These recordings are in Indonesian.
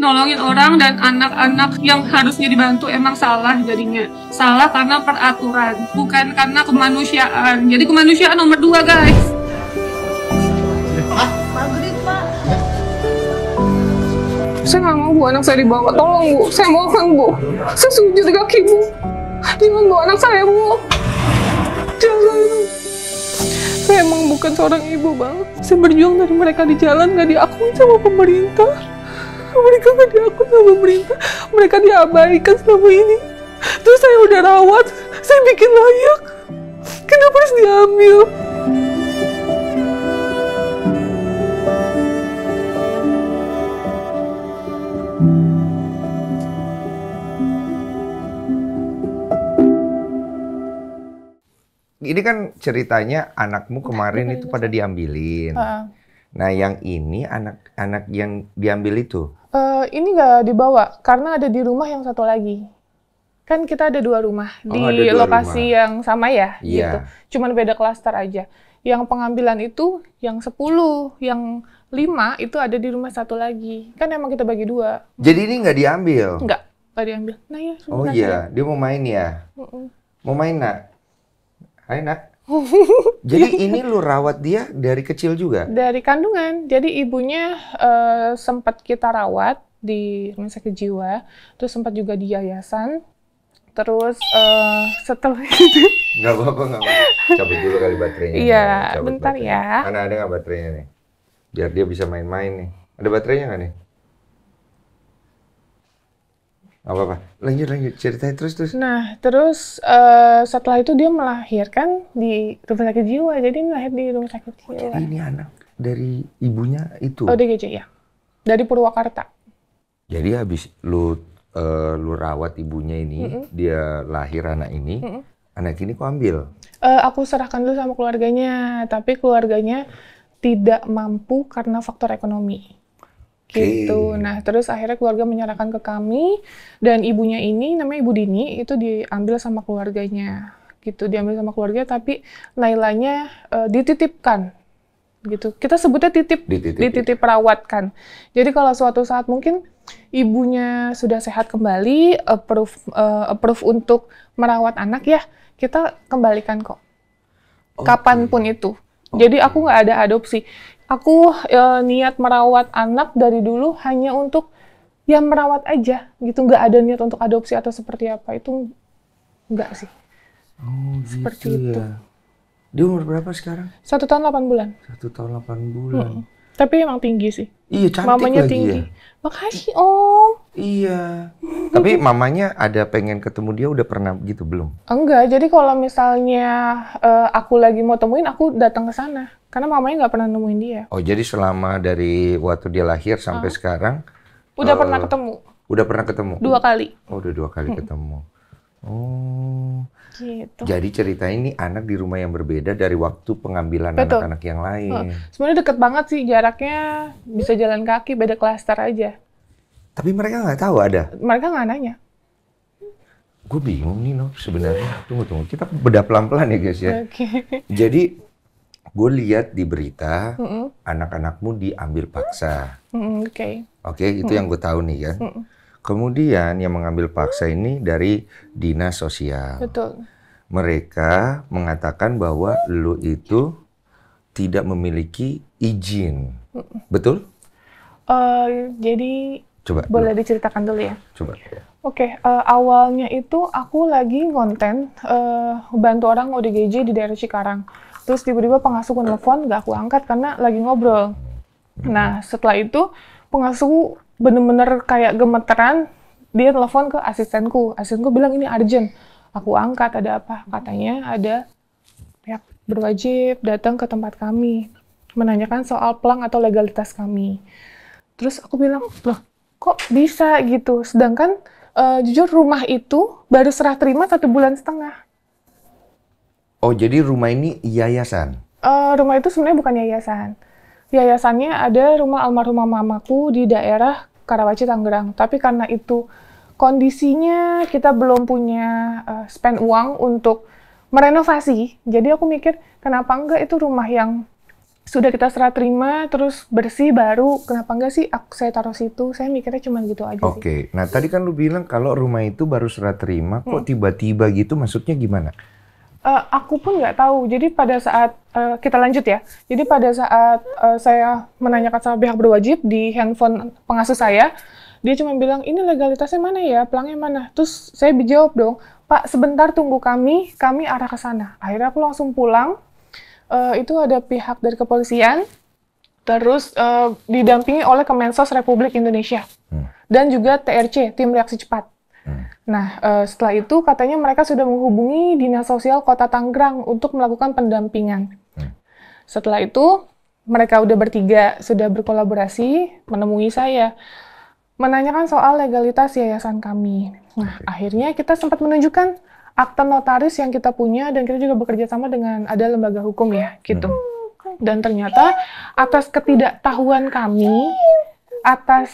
nolongin orang dan anak-anak yang harusnya dibantu emang salah jadinya salah karena peraturan bukan karena kemanusiaan jadi kemanusiaan nomor dua guys saya nggak mau bu anak saya dibawa tolong bu saya mohon bu saya sujud di kaki bu jangan bu anak saya bu jangan saya emang bukan seorang ibu bang saya berjuang dari mereka di jalan nggak diakui sama pemerintah mereka gak kan diakui sama pemerintah mereka diabaikan selama ini terus saya udah rawat saya bikin layak kenapa harus diambil ini kan ceritanya anakmu kemarin itu pada diambilin. Uh. Nah, yang ini anak-anak yang diambil itu? Uh, ini nggak dibawa karena ada di rumah yang satu lagi. Kan kita ada dua rumah oh, di dua lokasi rumah. yang sama ya, yeah. gitu. Cuman beda klaster aja. Yang pengambilan itu yang sepuluh yang lima itu ada di rumah satu lagi. Kan emang kita bagi dua. Jadi ini nggak diambil? Nggak, nggak diambil. Nah ya, Oh iya, dia mau main ya? Mm -mm. Mau main, nak? Hai, nak. Jadi ini lu rawat dia dari kecil juga? Dari kandungan. Jadi ibunya uh, sempat kita rawat di rumah sakit jiwa, terus sempat juga di yayasan. Terus uh, setelah itu... Gak apa-apa, gak apa-apa. Cabut dulu kali baterainya. Iya, bentar baterainya. ya. Karena ada gak baterainya nih? Biar dia bisa main-main nih. Ada baterainya gak nih? Gak apa-apa. Lanjut lanjut ceritain terus terus. Nah terus uh, setelah itu dia melahirkan di rumah sakit jiwa. Jadi melahir di rumah sakit jiwa. Oh, jadi ini anak dari ibunya itu. Oh DGJ ya. Dari Purwakarta. Jadi habis lu uh, lu rawat ibunya ini, mm -hmm. dia lahir anak ini. Mm -hmm. Anak ini kok ambil? Uh, aku serahkan dulu sama keluarganya, tapi keluarganya tidak mampu karena faktor ekonomi. Okay. Gitu. Nah, terus akhirnya keluarga menyerahkan ke kami dan ibunya ini namanya Ibu Dini itu diambil sama keluarganya. Gitu, diambil sama keluarga tapi Lailanya uh, dititipkan gitu. Kita sebutnya titip dititip, ya. dititip perawat kan. Jadi kalau suatu saat mungkin ibunya sudah sehat kembali approve uh, approve untuk merawat anak ya, kita kembalikan kok. Okay. Kapanpun itu. Okay. Jadi aku nggak ada adopsi aku e, niat merawat anak dari dulu hanya untuk ya merawat aja gitu nggak ada niat untuk adopsi atau seperti apa itu nggak sih oh, gitu seperti ya. itu dia umur berapa sekarang satu tahun delapan bulan satu tahun delapan bulan hmm. tapi emang tinggi sih iya cantik mamanya lagi tinggi ya? makasih om iya tapi mamanya ada pengen ketemu dia udah pernah gitu belum enggak jadi kalau misalnya uh, aku lagi mau temuin aku datang ke sana karena mamanya nggak pernah nemuin dia. Oh, jadi selama dari waktu dia lahir sampai uh. sekarang udah uh, pernah ketemu. Udah pernah ketemu. Dua kali. Oh, udah dua kali hmm. ketemu. Oh. Gitu. Jadi cerita ini anak di rumah yang berbeda dari waktu pengambilan anak-anak yang lain. Sebenarnya deket banget sih jaraknya bisa jalan kaki beda klaster aja. Tapi mereka nggak tahu ada. Mereka nggak nanya. Gue bingung nih, no. Sebenarnya tunggu tunggu kita beda pelan-pelan ya guys ya. Okay. Jadi gue lihat di berita anak-anakmu diambil paksa. mm Oke. Oke, okay, itu mm-hmm. yang gue tahu nih kan. Mm-hmm. Kemudian yang mengambil paksa ini dari dinas sosial. Betul. Mereka mengatakan bahwa lu itu tidak memiliki izin. Mm-hmm. Betul? Uh, jadi Coba boleh dulu. diceritakan dulu ya. Coba. Oke, okay, uh, eh, awalnya itu aku lagi konten uh, eh, bantu orang ODGJ di daerah Cikarang terus tiba-tiba pengasuhku nelfon gak aku angkat karena lagi ngobrol nah setelah itu pengasuhku bener-bener kayak gemeteran dia telepon ke asistenku asistenku bilang ini urgent aku angkat ada apa katanya ada pihak berwajib datang ke tempat kami menanyakan soal pelang atau legalitas kami terus aku bilang loh kok bisa gitu sedangkan uh, jujur rumah itu baru serah terima satu bulan setengah Oh, jadi rumah ini yayasan? Uh, rumah itu sebenarnya bukan yayasan. Yayasannya ada rumah almarhumah mamaku di daerah Karawaci, Tangerang. Tapi karena itu kondisinya kita belum punya uh, spend uang untuk merenovasi. Jadi aku mikir, kenapa enggak itu rumah yang sudah kita serah terima, terus bersih baru, kenapa enggak sih aku, saya taruh situ? Saya mikirnya cuma gitu aja Oke, nah tadi kan lu bilang kalau rumah itu baru serah terima, kok hmm. tiba-tiba hmm. gitu maksudnya gimana? uh, aku pun nggak tahu. Jadi pada saat uh, kita lanjut ya. Jadi pada saat uh, saya menanyakan sama pihak berwajib di handphone pengasuh saya, dia cuma bilang ini legalitasnya mana ya, pelangnya mana. Terus saya dijawab dong, Pak sebentar tunggu kami, kami arah ke sana. Akhirnya aku langsung pulang. Uh, itu ada pihak dari kepolisian, terus uh, didampingi oleh Kemensos Republik Indonesia hmm. dan juga TRC tim reaksi cepat. Nah, eh, setelah itu katanya mereka sudah menghubungi Dinas Sosial Kota Tangerang untuk melakukan pendampingan. Hmm. Setelah itu, mereka udah bertiga sudah berkolaborasi menemui saya menanyakan soal legalitas yayasan kami. Nah, okay. akhirnya kita sempat menunjukkan akta notaris yang kita punya dan kita juga bekerja sama dengan ada lembaga hukum ya, gitu. Hmm. Dan ternyata atas ketidaktahuan kami atas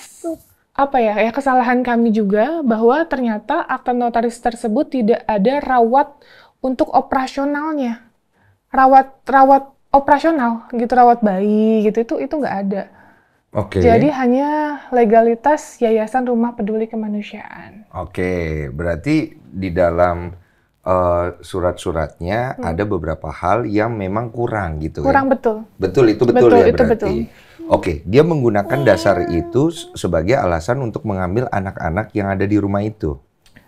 apa ya, ya kesalahan kami juga bahwa ternyata akta notaris tersebut tidak ada rawat untuk operasionalnya. Rawat rawat operasional gitu, rawat bayi gitu itu itu nggak ada. Oke. Jadi hanya legalitas Yayasan Rumah Peduli Kemanusiaan. Oke, berarti di dalam uh, surat-suratnya hmm. ada beberapa hal yang memang kurang gitu ya? kurang, ya? betul. Betul itu betul, betul ya itu berarti. Betul. Oke, okay, dia menggunakan dasar itu sebagai alasan untuk mengambil anak-anak yang ada di rumah itu.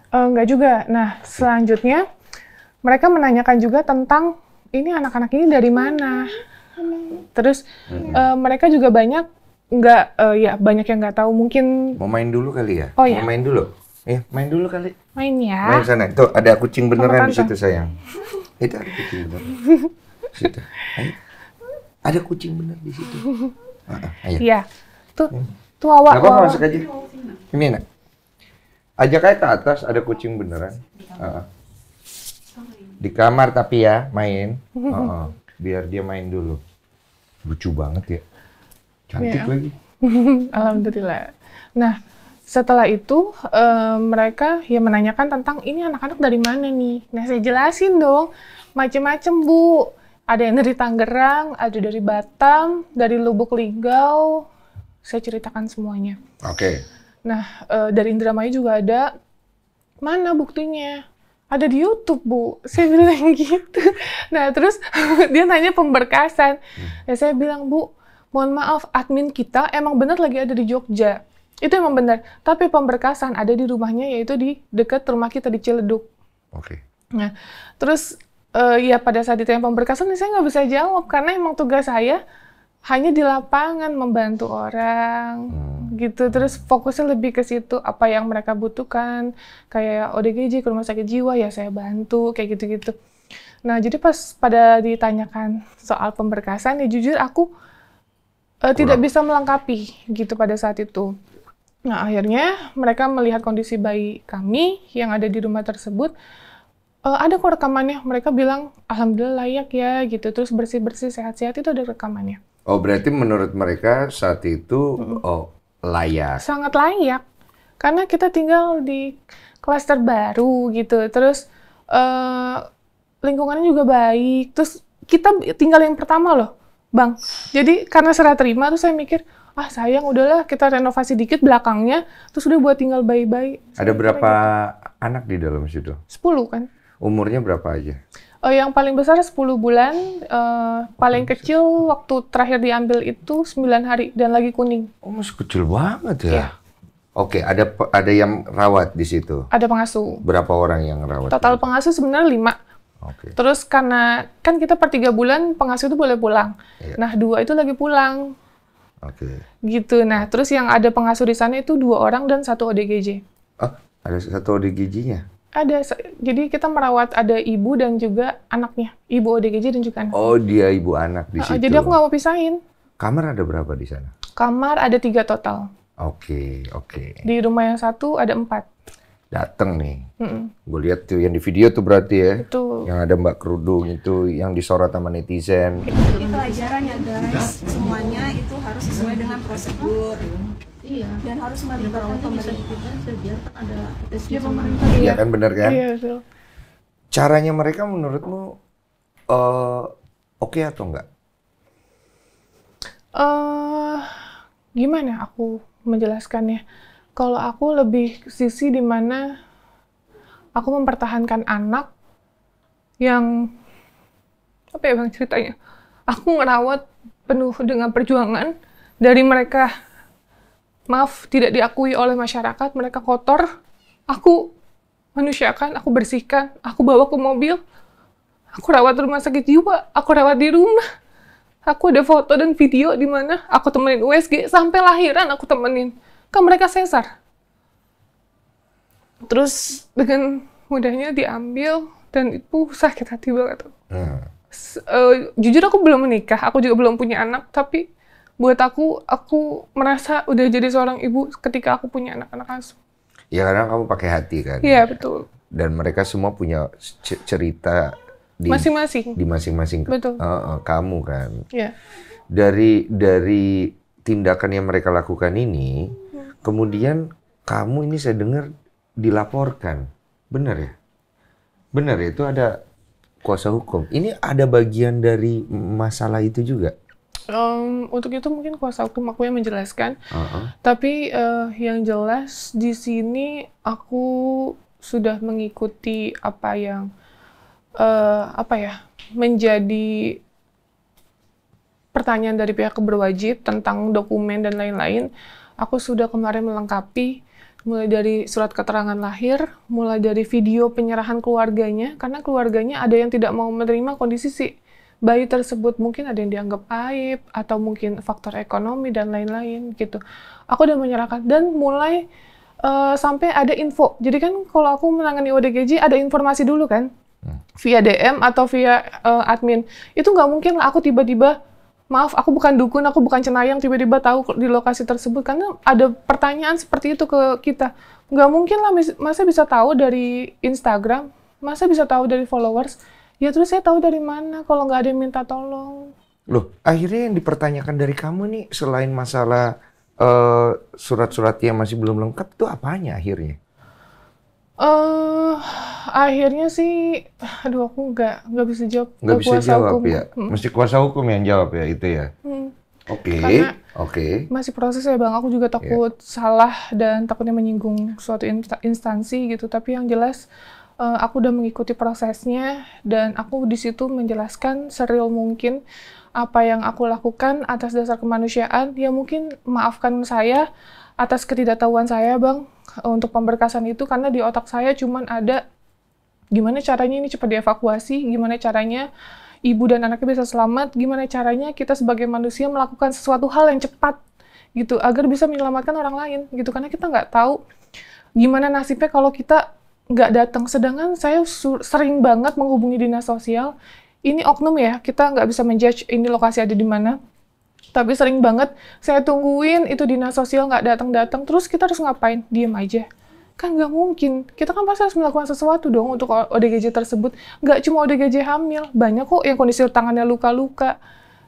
Uh, eh, enggak juga. Nah, selanjutnya mereka menanyakan juga tentang ini anak-anak ini dari mana. Terus uh, mereka juga banyak enggak uh, eh, ya banyak yang nggak tahu mungkin. Mau main dulu kali ya? Oh ya. main dulu. Ya, main dulu kali. Main ya. Main sana. Tuh ada kucing beneran di situ sayang. itu ada kucing beneran. situ. Ada kucing bener di situ. Ah, ah, iya. Tuh, hmm. tuh awak. Gak awa. masuk aja. Ini enak. Ajak aja ke atas, ada kucing beneran. Uh, di kamar tapi ya main. Uh, uh, biar dia main dulu. Lucu banget ya. Cantik ya. lagi. Alhamdulillah. Nah, setelah itu e, mereka ya menanyakan tentang ini anak-anak dari mana nih. Nah saya jelasin dong macem-macem bu ada yang dari Tangerang, ada dari Batam, dari Lubuk Linggau. Saya ceritakan semuanya. Oke. Okay. Nah, e, dari Indramayu juga ada. Mana buktinya? Ada di YouTube, Bu. Saya bilang gitu. Nah, terus dia nanya pemberkasan. Hmm. Ya, saya bilang, Bu, mohon maaf, admin kita emang benar lagi ada di Jogja. Itu emang benar. Tapi pemberkasan ada di rumahnya, yaitu di dekat rumah kita di Ciledug. Oke. Okay. Nah, terus uh, ya pada saat itu yang pemberkasan saya nggak bisa jawab karena emang tugas saya hanya di lapangan membantu orang hmm. gitu terus hmm. fokusnya lebih ke situ apa yang mereka butuhkan kayak ODGJ ke rumah sakit jiwa ya saya bantu kayak gitu-gitu nah jadi pas pada ditanyakan soal pemberkasan ya jujur aku uh, tidak bisa melengkapi gitu pada saat itu nah akhirnya mereka melihat kondisi bayi kami yang ada di rumah tersebut uh, ada kok rekamannya. Mereka bilang alhamdulillah layak ya gitu. Terus bersih-bersih sehat-sehat itu ada rekamannya. Oh, berarti menurut mereka saat itu -hmm. oh layak. Sangat layak. Karena kita tinggal di klaster baru gitu. Terus uh, lingkungannya juga baik. Terus kita tinggal yang pertama loh, Bang. Jadi karena serah terima tuh saya mikir, ah sayang udahlah kita renovasi dikit belakangnya terus udah buat tinggal bayi-bayi. Ada berapa gitu. anak di dalam situ? Sepuluh kan. Umurnya berapa aja? Uh, yang paling besar 10 bulan, uh, paling besar. kecil waktu terakhir diambil itu 9 hari dan lagi kuning. Oh, masih kecil banget ya. Yeah. Oke, ada ada yang rawat di situ. Ada pengasuh. Berapa orang yang rawat? Total itu? pengasuh sebenarnya 5. Okay. Terus karena kan kita per tiga bulan pengasuh itu boleh pulang. Yeah. Nah dua itu lagi pulang. Oke. Okay. Gitu. Nah terus yang ada pengasuh di sana itu dua orang dan satu ODGJ. Oh, ada satu ODGJ-nya? Ada, jadi kita merawat ada ibu dan juga anaknya, ibu ODGJ dan juga anak. Oh dia ibu anak di situ. Jadi aku nggak mau pisahin. Kamar ada berapa di sana? Kamar ada tiga total. Oke okay, oke. Okay. Di rumah yang satu ada empat. Dateng nih, mm -mm. gue lihat tuh yang di video tuh berarti ya. Itu. Yang ada mbak kerudung itu, yang disorot sama netizen. Itu pelajaran ya guys, semuanya itu harus sesuai dengan prosedur iya. dan harus mandiri pemerintah biar ada iya, pemerintah iya kan benar kan iya, so. caranya mereka menurutmu uh, oke okay atau enggak uh, gimana aku menjelaskannya kalau aku lebih sisi di mana aku mempertahankan anak yang apa ya bang ceritanya aku merawat penuh dengan perjuangan dari mereka maaf tidak diakui oleh masyarakat, mereka kotor, aku manusiakan, aku bersihkan, aku bawa ke mobil, aku rawat rumah sakit jiwa, aku rawat di rumah. Aku ada foto dan video di mana aku temenin USG sampai lahiran aku temenin. Kan mereka sesar. Terus dengan mudahnya diambil dan itu sakit hati banget. Hmm. Uh, jujur aku belum menikah, aku juga belum punya anak, tapi buat aku aku merasa udah jadi seorang ibu ketika aku punya anak-anak asuh. Ya karena kamu pakai hati kan. Iya betul. Dan mereka semua punya cerita di masing-masing. Di masing-masing. Betul. Uh, uh, kamu kan. Iya. Dari dari tindakan yang mereka lakukan ini, hmm. kemudian kamu ini saya dengar dilaporkan, benar ya? Benar ya? itu ada kuasa hukum. Ini ada bagian dari masalah itu juga. Um, untuk itu mungkin kuasa hukum aku yang menjelaskan. Uh-huh. Tapi uh, yang jelas di sini aku sudah mengikuti apa yang uh, apa ya menjadi pertanyaan dari pihak berwajib tentang dokumen dan lain-lain. Aku sudah kemarin melengkapi mulai dari surat keterangan lahir, mulai dari video penyerahan keluarganya, karena keluarganya ada yang tidak mau menerima kondisi si bayi tersebut mungkin ada yang dianggap aib atau mungkin faktor ekonomi dan lain-lain gitu aku udah menyerahkan dan mulai uh, sampai ada info jadi kan kalau aku menangani ODGJ ada informasi dulu kan hmm. via DM atau via uh, admin itu nggak mungkin lah aku tiba-tiba maaf aku bukan dukun aku bukan cenayang tiba-tiba tahu di lokasi tersebut karena ada pertanyaan seperti itu ke kita nggak mungkin lah masa bisa tahu dari Instagram masa bisa tahu dari followers Ya terus saya tahu dari mana kalau nggak ada yang minta tolong. Loh, akhirnya yang dipertanyakan dari kamu nih selain masalah surat eh, surat-surat yang masih belum lengkap itu apanya akhirnya? Eh, uh, akhirnya sih, aduh aku nggak nggak bisa jawab. Nggak bisa jawab hukum. ya. Mesti kuasa hukum yang jawab ya itu ya. Hmm. Oke. Okay. Oke. Okay. Masih proses ya bang. Aku juga iya. takut yeah. salah dan takutnya menyinggung suatu instansi gitu. Tapi yang jelas Eh, aku udah mengikuti prosesnya dan aku di situ menjelaskan seril mungkin apa yang aku lakukan atas dasar kemanusiaan. Ya mungkin maafkan saya atas ketidaktahuan saya, Bang, untuk pemberkasan itu karena di otak saya cuma ada gimana caranya ini cepat dievakuasi, gimana caranya ibu dan anaknya bisa selamat, gimana caranya kita sebagai manusia melakukan sesuatu hal yang cepat gitu agar bisa menyelamatkan orang lain gitu karena kita nggak tahu gimana nasibnya kalau kita nggak datang. Sedangkan saya sering banget menghubungi dinas sosial. Ini oknum ya, kita nggak bisa menjudge ini lokasi ada di mana. Tapi sering banget saya tungguin itu dinas sosial nggak datang-datang. Terus kita harus ngapain? Diem aja. Kan nggak mungkin. Kita kan pasti harus melakukan sesuatu dong untuk ODGJ tersebut. Nggak cuma ODGJ hamil. Banyak kok yang kondisi tangannya luka-luka.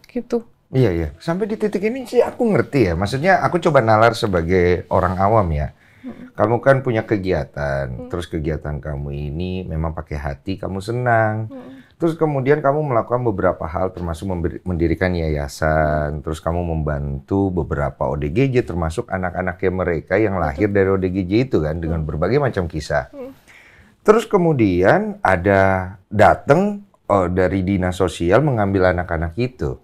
Gitu. Iya, iya. Sampai di titik ini sih aku ngerti ya. Maksudnya aku coba nalar sebagai orang awam ya Hmm. Kamu kan punya kegiatan, hmm. terus kegiatan kamu ini memang pakai hati, kamu senang. Hmm. Terus kemudian kamu melakukan beberapa hal termasuk mendirikan yayasan, terus kamu membantu beberapa ODGJ termasuk anak-anaknya mereka yang lahir dari ODGJ itu kan dengan hmm. berbagai macam kisah. Hmm. Terus kemudian ada datang oh, eh, dari dinas sosial mengambil anak-anak itu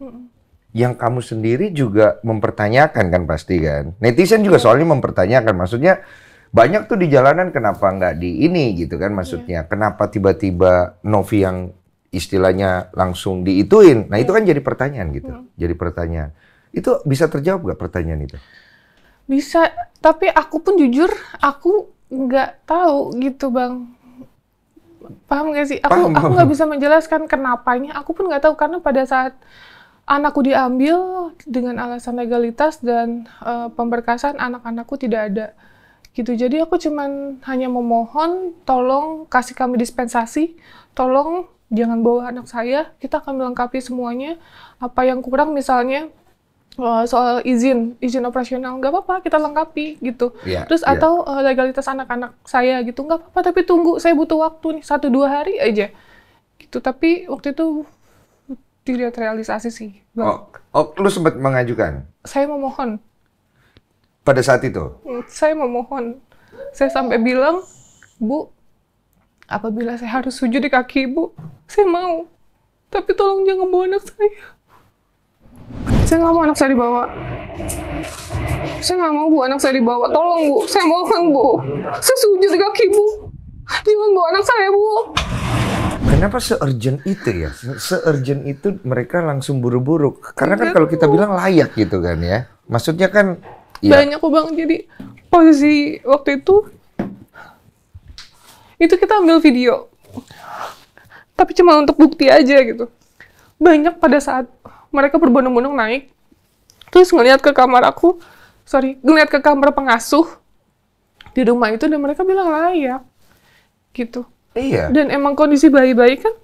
yang kamu sendiri juga mempertanyakan kan pasti kan. Netizen juga iya. soalnya mempertanyakan. Maksudnya banyak tuh di jalanan kenapa nggak di ini gitu kan iya. maksudnya. Yeah. Kenapa tiba-tiba Novi yang istilahnya langsung diituin. Nah, yeah. itu iya. kan jadi pertanyaan gitu. Jadi pertanyaan. Itu bisa terjawab nggak pertanyaan itu? Bisa, tapi aku pun jujur aku nggak tahu gitu, Bang paham gak sih? Aku paham, aku nggak bisa menjelaskan kenapanya. Aku pun nggak tahu karena pada saat anakku diambil dengan alasan legalitas dan uh, pemberkasan anak-anakku tidak ada gitu. Jadi aku cuman hanya memohon tolong kasih kami dispensasi, tolong jangan bawa anak saya, kita akan melengkapi semuanya. Apa yang kurang misalnya eh, soal izin, izin operasional nggak apa-apa, kita lengkapi gitu. Yeah, Terus yeah. atau eh, legalitas anak-anak saya gitu nggak apa-apa, tapi tunggu saya butuh waktu nih satu dua hari aja gitu. Tapi waktu itu tidak terrealisasi sih. Bang. Oh, oh, lu sempat mengajukan? Saya memohon. Pada saat itu? Saya memohon. Saya sampai bilang, Bu, apabila saya harus sujud di kaki Ibu, saya mau. Tapi tolong jangan bawa anak saya. Saya nggak mau anak saya dibawa. Saya nggak mau Bu, anak saya dibawa. Tolong Bu, saya mohon Bu. Saya sujud di kaki Bu. Jangan bawa anak saya Bu. Kenapa se-urgent itu ya? Se-urgent itu mereka langsung buru-buru. Karena kan kalau kita bilang layak gitu kan ya. Maksudnya kan ya. banyak kok Bang. Jadi posisi waktu itu itu kita ambil video. Tapi cuma untuk bukti aja gitu. Banyak pada saat mereka berbondong-bondong naik terus ngeliat ke kamar aku, sorry, ngeliat ke kamar pengasuh di rumah itu dan mereka bilang layak gitu Iya. Dan emang kondisi bayi-bayi kan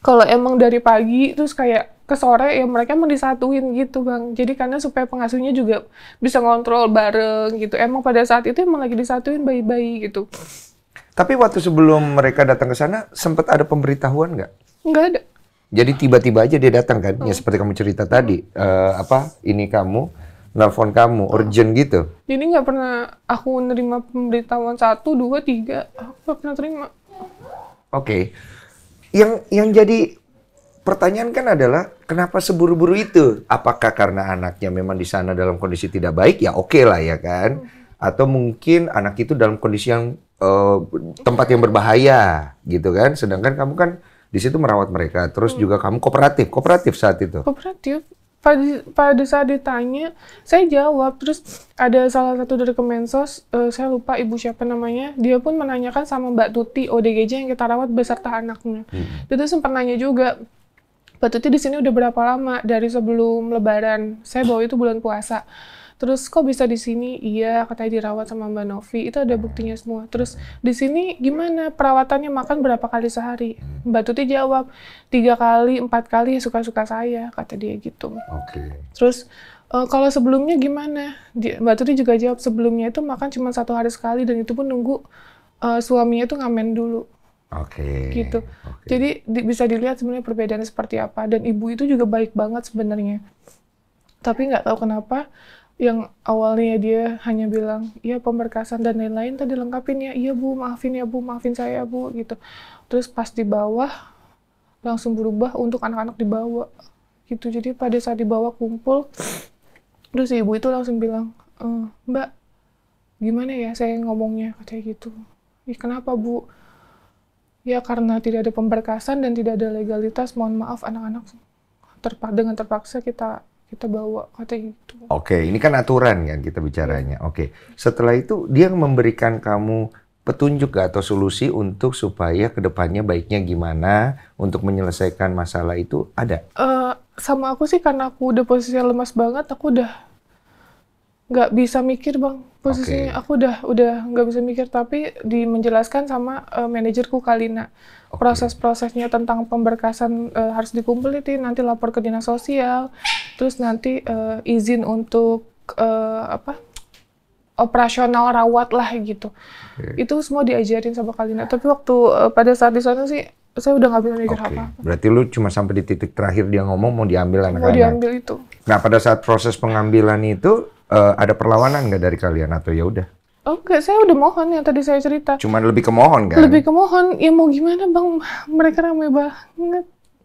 kalau emang dari pagi terus kayak ke sore ya mereka mau disatuin gitu bang jadi karena supaya pengasuhnya juga bisa ngontrol bareng gitu emang pada saat itu emang lagi disatuin bayi-bayi gitu tapi waktu sebelum mereka datang ke sana sempat ada pemberitahuan nggak nggak ada jadi tiba-tiba aja dia datang kan ya, hmm. ya seperti kamu cerita tadi uh, apa ini kamu nelfon kamu urgent gitu jadi nggak pernah aku nerima pemberitahuan satu dua tiga aku nggak pernah terima Oke. Yang yang jadi pertanyaan kan adalah kenapa seburu-buru itu? Apakah karena anaknya memang di sana dalam kondisi tidak baik? Ya oke okay lah ya kan. Atau mungkin anak itu dalam kondisi yang uh, tempat yang berbahaya gitu kan. Sedangkan kamu kan di situ merawat mereka. Terus hmm. juga kamu kooperatif, kooperatif saat itu. Kooperatif, pada saat ditanya, saya jawab. Terus ada salah satu dari Kemensos, uh, saya lupa ibu siapa namanya, dia pun menanyakan sama Mbak Tuti ODGJ yang kita rawat beserta anaknya. Hmm. Itu sempat nanya juga, Mbak Tuti di sini udah berapa lama dari sebelum Lebaran? Saya bawa itu bulan puasa terus kok bisa di sini iya katanya dirawat sama Mbak Novi itu ada buktinya semua terus di sini gimana perawatannya makan berapa kali sehari Mbak Tuti jawab tiga kali empat kali ya suka-suka saya kata dia gitu okay. terus e, kalau sebelumnya gimana? Mbak Tuti juga jawab sebelumnya itu makan cuma satu hari sekali dan itu pun nunggu e, suaminya tuh ngamen dulu. Oke. Okay. Gitu. Okay. Jadi di, bisa dilihat sebenarnya perbedaannya seperti apa. Dan ibu itu juga baik banget sebenarnya. Tapi nggak tahu kenapa yang awalnya dia hanya bilang ya pemberkasan dan lain-lain tadi lengkapin ya iya bu maafin ya bu maafin saya bu gitu terus pas di bawah langsung berubah untuk anak-anak di bawah gitu jadi pada saat dibawa kumpul terus ibu itu langsung bilang e, mbak gimana ya saya ngomongnya kayak gitu ih kenapa bu ya karena tidak ada pemberkasan dan tidak ada legalitas mohon maaf anak-anak terpak dengan terpaksa kita kita bawa kata itu. Oke, okay, ini kan aturan kan kita bicaranya. Oke, okay. setelah itu dia memberikan kamu petunjuk gak atau solusi untuk supaya kedepannya baiknya gimana untuk menyelesaikan masalah itu ada? Uh, sama aku sih karena aku udah posisinya lemas banget, aku udah nggak bisa mikir bang posisinya okay. aku udah udah nggak bisa mikir tapi di menjelaskan sama uh, manajerku Kalina okay. proses-prosesnya tentang pemberkasan uh, harus dikumpulin nanti lapor ke dinas sosial terus nanti uh, izin untuk uh, apa operasional rawat lah gitu okay. itu semua diajarin sama Kalina tapi waktu uh, pada saat di sana sih saya udah nggak bisa mikir okay. apa-apa. Berarti lu cuma sampai di titik terakhir dia ngomong mau diambil anak-anak. Mau diambil itu. Nah pada saat proses pengambilan itu uh, ada perlawanan nggak dari kalian atau ya udah? Oh enggak, saya udah mohon yang tadi saya cerita. Cuman lebih ke mohon kan? Lebih ke mohon, ya mau gimana bang, mereka ramai banget.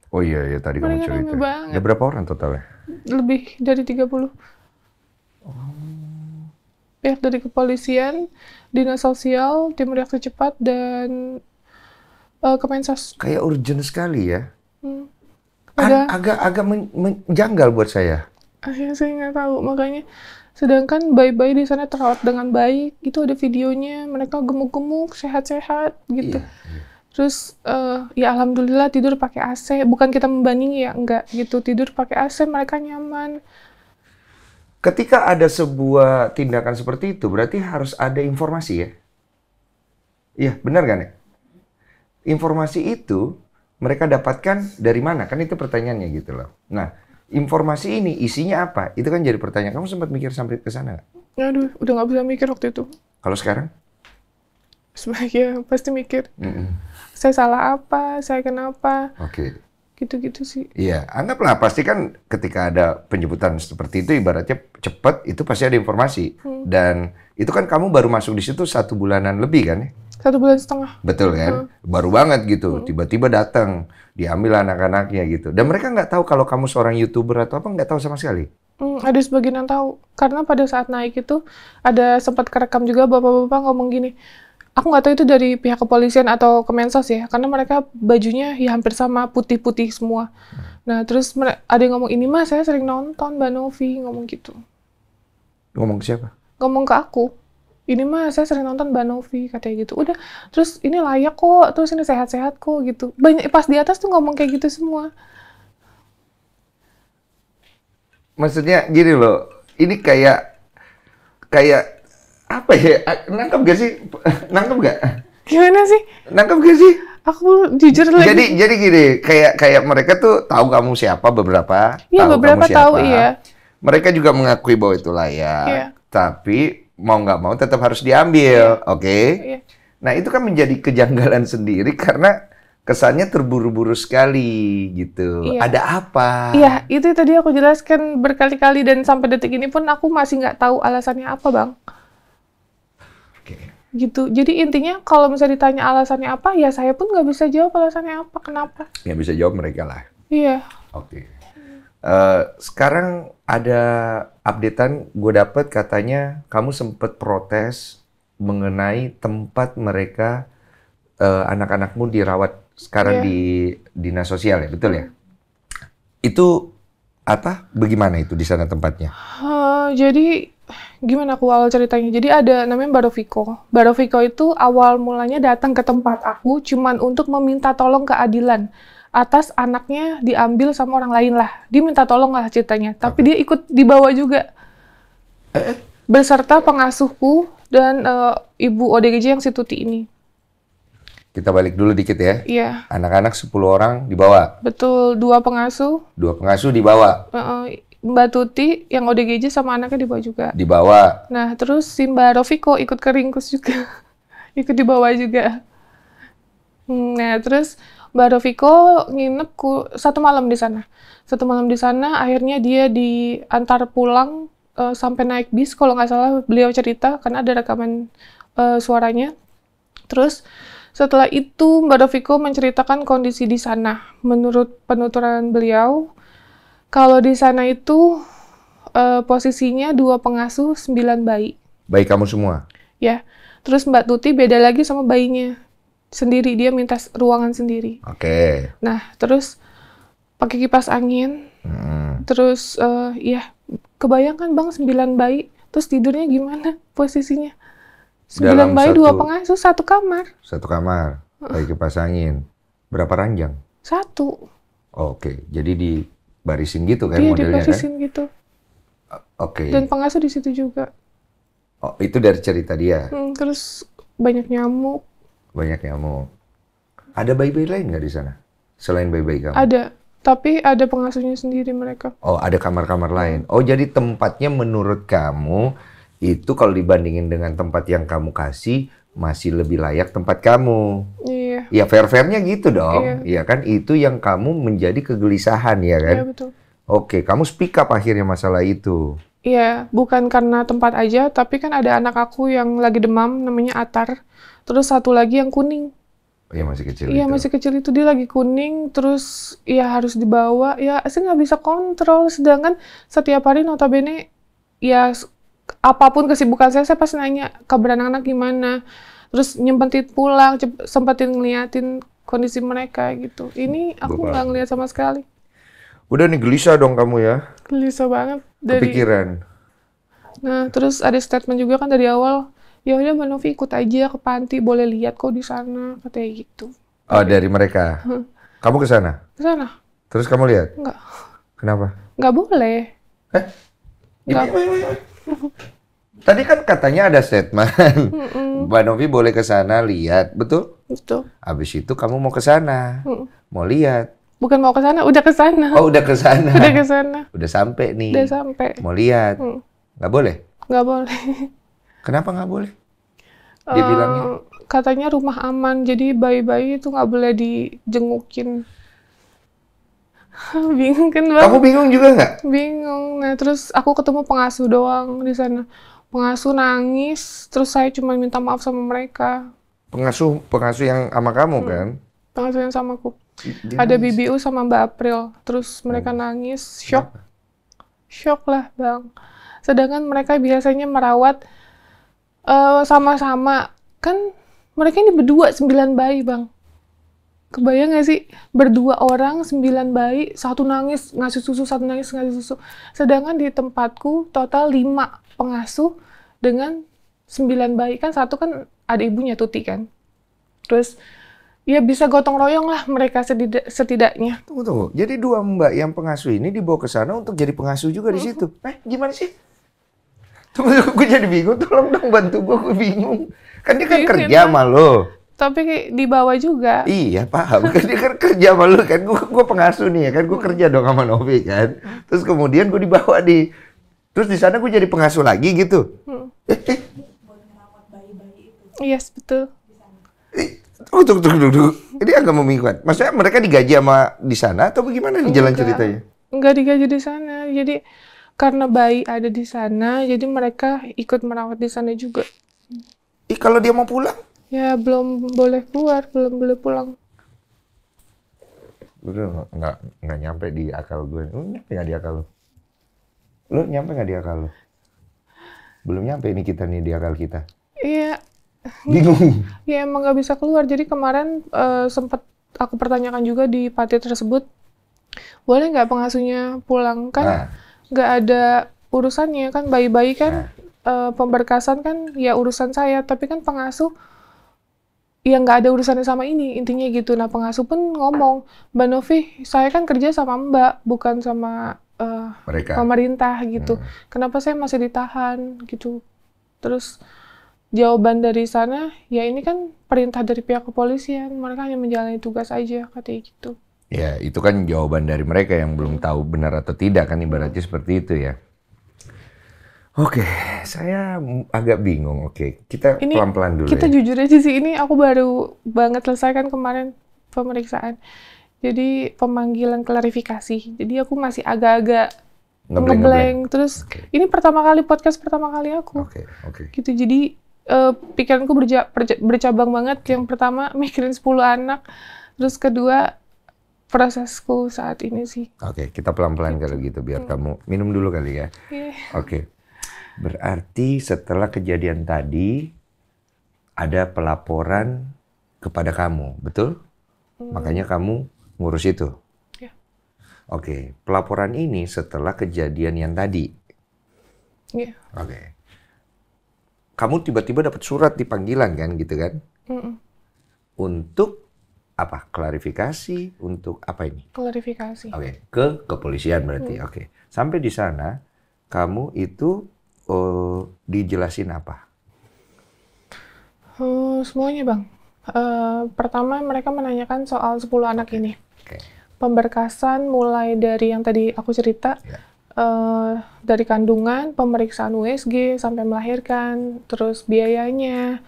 Oh iya, iya tadi mereka kamu cerita. Ramai banget. Ya berapa orang totalnya? Lebih dari 30. Oh. Ya dari kepolisian, dinas sosial, tim reaksi cepat, dan uh, Kemensos. Kayak urgent sekali ya? Hmm. Kan ada. Agak-agak menjanggal men, buat saya. Akhirnya saya nggak tahu, makanya Sedangkan bayi-bayi di sana terawat dengan baik, itu ada videonya, mereka gemuk-gemuk, sehat-sehat gitu. Yeah, iya. Terus uh, ya alhamdulillah tidur pakai AC, bukan kita membandingi ya, enggak gitu. Tidur pakai AC mereka nyaman. Ketika ada sebuah tindakan seperti itu, berarti harus ada informasi ya? Iya, benar kan ya? Informasi itu mereka dapatkan dari mana? Kan itu pertanyaannya gitu loh. Nah, informasi ini isinya apa? Itu kan jadi pertanyaan. Kamu sempat mikir sampai ke sana? Ya, aduh, udah nggak bisa mikir waktu itu. Kalau sekarang? Sebaiknya pasti mikir. Mm -mm. Saya salah apa? Saya kenapa? Oke. Okay. Gitu-gitu sih. Iya, anggaplah pasti kan ketika ada penyebutan seperti itu ibaratnya cepat itu pasti ada informasi hmm. dan itu kan kamu baru masuk di situ satu bulanan lebih kan ya? Satu bulan setengah. Betul kan? Hmm. Baru banget gitu. Hmm. Tiba-tiba datang, diambil anak-anaknya gitu. Dan mereka nggak tahu kalau kamu seorang youtuber atau apa nggak tahu sama sekali. Hmm, ada sebagian yang tahu. Karena pada saat naik itu ada sempat kerekam juga bapak-bapak ngomong gini. Aku nggak tahu itu dari pihak kepolisian atau kemensos ya, karena mereka bajunya ya hampir sama putih-putih semua. Hmm. Nah terus ada yang ngomong ini mas, saya sering nonton Mbak Novi ngomong gitu. Ngomong ke siapa? Ngomong ke aku ini mah saya sering nonton Mbak Novi katanya gitu udah terus ini layak kok terus ini sehat-sehat kok gitu banyak pas di atas tuh ngomong kayak gitu semua maksudnya gini loh ini kayak kayak apa ya nangkep gak sih nangkep gak gimana sih nangkep gak sih aku jujur jadi, lagi jadi jadi gini kayak kayak mereka tuh tahu kamu siapa beberapa ya, beberapa kamu tahu, iya. mereka juga mengakui bahwa itu layak ya. tapi mau nggak mau tetap harus diambil, iya. oke? Okay? Iya. Nah itu kan menjadi kejanggalan sendiri karena kesannya terburu-buru sekali gitu. Iya. Ada apa? Iya, itu tadi aku jelaskan berkali-kali dan sampai detik ini pun aku masih nggak tahu alasannya apa, bang. Okay. Gitu. Jadi intinya kalau misalnya ditanya alasannya apa, ya saya pun nggak bisa jawab alasannya apa, kenapa? ya bisa jawab mereka lah. Iya. Oke. Okay. Eh, sekarang ada updatean gue dapet katanya kamu sempet protes mengenai tempat mereka uh, anak-anakmu dirawat sekarang yeah. di dinas sosial ya betul ya itu apa bagaimana itu di sana tempatnya uh, jadi gimana aku awal ceritanya jadi ada namanya Baroviko Baroviko itu awal mulanya datang ke tempat aku cuman untuk meminta tolong keadilan atas anaknya diambil sama orang lain lah. Dia minta tolong lah ceritanya, tapi okay. dia ikut dibawa juga. Eh, eh. Beserta pengasuhku dan uh, ibu ODGJ yang si Tuti ini. Kita balik dulu dikit ya. Iya. Anak-anak 10 orang dibawa. Betul, dua pengasuh. Dua pengasuh dibawa. Uh Mbak Tuti yang ODGJ sama anaknya dibawa juga. Dibawa. Nah, terus si Mbak Rofiko ikut keringkus juga. ikut dibawa juga. Hmm, nah, terus Mbak Rofiko nginep ku, satu malam di sana. Satu malam di sana, akhirnya dia diantar pulang uh, sampai naik bis, kalau nggak salah beliau cerita, karena ada rekaman uh, suaranya. Terus setelah itu Mbak Rofiko menceritakan kondisi di sana. Menurut penuturan beliau, kalau di sana itu uh, posisinya dua pengasuh, sembilan bayi. Bayi kamu semua? Ya. Terus Mbak Tuti beda lagi sama bayinya sendiri dia minta ruangan sendiri. Oke. Okay. Nah terus pakai kipas angin, hmm. terus uh, ya kebayangkan bang sembilan bayi, terus tidurnya gimana posisinya? Sembilan Dalam bayi satu, dua pengasuh satu kamar. Satu kamar, pakai kipas angin. Berapa ranjang? Satu. Oke, okay. jadi di barisin gitu kan iya, kan? modelnya dibarisin kan? gitu. Oke. Okay. Dan pengasuh di situ juga. Oh, itu dari cerita dia. Hmm, terus banyak nyamuk banyak nyamuk. Ada bayi-bayi lain nggak di sana? Selain bayi-bayi kamu? Ada. Tapi ada pengasuhnya sendiri mereka. Oh, ada kamar-kamar lain. Oh, jadi tempatnya menurut kamu itu kalau dibandingin dengan tempat yang kamu kasih masih lebih layak tempat kamu. Iya. Ya fair-fairnya gitu dong. Iya. Ya kan itu yang kamu menjadi kegelisahan ya kan? Iya betul. Oke, kamu speak up akhirnya masalah itu. Iya, bukan karena tempat aja, tapi kan ada anak aku yang lagi demam namanya Atar. Terus satu lagi yang kuning. Oh, iya masih kecil. Iya masih kecil itu dia lagi kuning, terus ya harus dibawa. Ya saya nggak bisa kontrol. Sedangkan setiap hari notabene ya apapun kesibukan saya, saya pasti nanya kabar anak-anak gimana. Terus nyempetin pulang, sempetin ngeliatin kondisi mereka gitu. Ini aku nggak ngeliat sama sekali. Udah nih gelisah dong kamu ya. Gelisah banget. Dari, Kepikiran. Nah terus ada statement juga kan dari awal ya udah Mbak Novi ikut aja ke panti boleh lihat kok di sana katanya gitu oh dari mereka hmm. kamu ke sana ke sana terus kamu lihat Enggak. kenapa Enggak boleh eh Enggak. tadi kan katanya ada statement mm -mm. Mbak Novi boleh ke sana lihat betul betul Abis itu kamu mau ke sana mm. mau lihat bukan mau ke sana udah ke sana oh udah ke sana udah ke sana udah sampai nih udah sampai mau lihat mm. boleh Enggak boleh Kenapa nggak boleh? Dia uh, Katanya rumah aman, jadi bayi-bayi itu nggak boleh dijengukin. bingung kan bang? Kamu bingung juga nggak? Bingung. Nah terus aku ketemu pengasuh doang di sana. Pengasuh nangis, terus saya cuma minta maaf sama mereka. Pengasuh, pengasuh yang sama kamu hmm. kan? Pengasuh yang sama aku. Dia Ada nangis. BBU sama Mbak April. Terus mereka hmm. nangis, shock. Kenapa? Shock lah bang. Sedangkan mereka biasanya merawat Eh, sama-sama uh, kan mereka ini berdua sembilan bayi bang kebayang gak sih berdua orang sembilan bayi satu nangis ngasih susu satu nangis ngasih susu sedangkan di tempatku total lima pengasuh dengan sembilan bayi kan satu kan ada ibunya tuti kan terus ya bisa gotong royong lah mereka setidak, setidaknya tunggu tunggu jadi dua mbak yang pengasuh ini dibawa ke sana untuk jadi pengasuh juga di situ eh gimana sih tunggu gue jadi bingung, tolong dong bantu gue, gue bingung. Kan dia kan iya, kerja kan? sama lo. Tapi di bawah juga. Iya, paham. Kan dia kan kerja sama lo kan. Gue, gue pengasuh nih ya kan, gue kerja dong sama Novi kan. Terus kemudian gue dibawa di... Terus di sana gue jadi pengasuh lagi gitu. Hmm. Eh, eh. iya yes, betul. Eh, oh, tunggu, tunggu, tunggu. Ini agak membingungkan. Maksudnya mereka digaji sama di sana atau bagaimana nih jalan ceritanya? Enggak digaji di sana. Jadi karena bayi ada di sana, jadi mereka ikut merawat di sana juga. Ih, kalau dia mau pulang? Ya, belum boleh keluar, belum boleh pulang. Udah nggak nggak nyampe di akal gue. Lu nyampe nggak di akal lu? Lu nyampe nggak di akal lu? Belum nyampe ini kita nih di akal kita. Iya. Bingung. ya emang nggak bisa keluar. Jadi kemarin uh, eh, sempat aku pertanyakan juga di pati tersebut, boleh nggak pengasuhnya pulang kan? Nah nggak ada urusannya kan bayi-bayi kan nah. uh, pemberkasan kan ya urusan saya tapi kan pengasuh ya nggak ada urusannya sama ini intinya gitu nah pengasuh pun ngomong mbak Novi saya kan kerja sama mbak bukan sama uh, pemerintah gitu hmm. kenapa saya masih ditahan gitu terus jawaban dari sana ya ini kan perintah dari pihak kepolisian mereka hanya menjalani tugas aja katanya gitu Ya, itu kan jawaban dari mereka yang belum tahu benar atau tidak kan ibaratnya seperti itu ya. Oke, saya agak bingung. Oke, kita pelan-pelan dulu. Kita ya. jujur aja sih ini aku baru banget selesaikan kemarin pemeriksaan. Jadi pemanggilan klarifikasi. Jadi aku masih agak-agak ngeblank, terus okay. ini pertama kali podcast pertama kali aku. Oke, okay, oke. Okay. Gitu. Jadi uh, pikiranku bercabang banget. Yang pertama mikirin 10 anak, terus kedua prosesku saat ini sih. Oke, okay, kita pelan-pelan kalau gitu biar hmm. kamu minum dulu kali ya. Yeah. Oke. Okay. Berarti setelah kejadian tadi ada pelaporan kepada kamu, betul? Hmm. Makanya kamu ngurus itu. Iya. Oke, okay. pelaporan ini setelah kejadian yang tadi. Iya. Yeah. Oke. Okay. Kamu tiba-tiba dapat surat di panggilan kan gitu kan? Mm -mm. Untuk apa klarifikasi untuk apa ini? Klarifikasi. Oke, okay. ke kepolisian berarti. Hmm. Oke. Okay. Sampai di sana kamu itu uh, dijelasin apa? Uh, semuanya, Bang. Uh, pertama mereka menanyakan soal 10 anak okay. ini. Okay. Pemberkasan mulai dari yang tadi aku cerita yeah. Ya. uh, dari kandungan, pemeriksaan USG sampai melahirkan, terus biayanya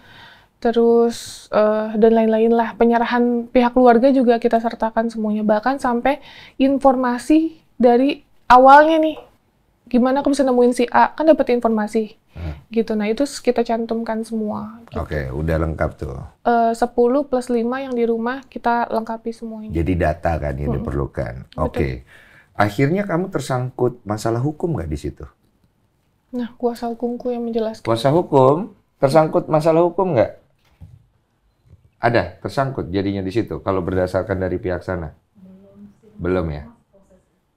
terus uh, dan lain-lain lah penyerahan pihak keluarga juga kita sertakan semuanya bahkan sampai informasi dari awalnya nih gimana aku bisa nemuin si A kan dapat informasi hmm. gitu nah itu kita cantumkan semua gitu. oke okay, udah lengkap tuh eh, uh, 10 plus lima yang di rumah kita lengkapi semuanya jadi data kan yang hmm. diperlukan oke okay. akhirnya kamu tersangkut masalah hukum nggak di situ nah kuasa hukumku yang menjelaskan kuasa hukum tersangkut masalah hukum nggak ada, tersangkut jadinya di situ kalau berdasarkan dari pihak sana. Belum ya?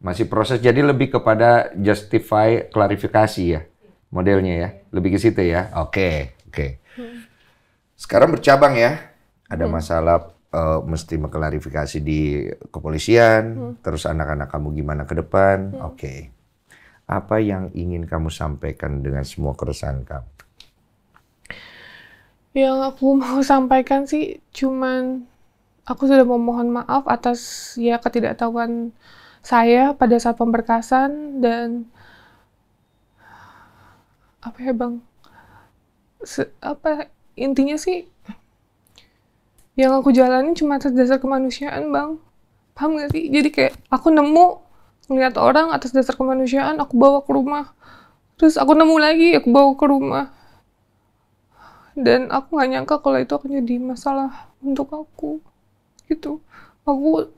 Masih proses jadi lebih kepada justify klarifikasi ya modelnya ya. Lebih ke situ ya. Oke, okay, oke. Okay. Sekarang bercabang ya. Ada iya. masalah uh, mesti mengklarifikasi di kepolisian, hmm. terus anak-anak kamu gimana ke depan. Hmm. Oke. Okay. Apa yang ingin kamu sampaikan dengan semua keresahan kamu? yang aku mau sampaikan sih cuman aku sudah memohon maaf atas ya ketidaktahuan saya pada saat pemberkasan dan apa ya bang Se, apa intinya sih yang aku jalani cuma atas dasar kemanusiaan bang paham gak sih jadi kayak aku nemu ngeliat orang atas dasar kemanusiaan aku bawa ke rumah terus aku nemu lagi aku bawa ke rumah dan aku nggak nyangka kalau itu akan jadi masalah untuk aku gitu aku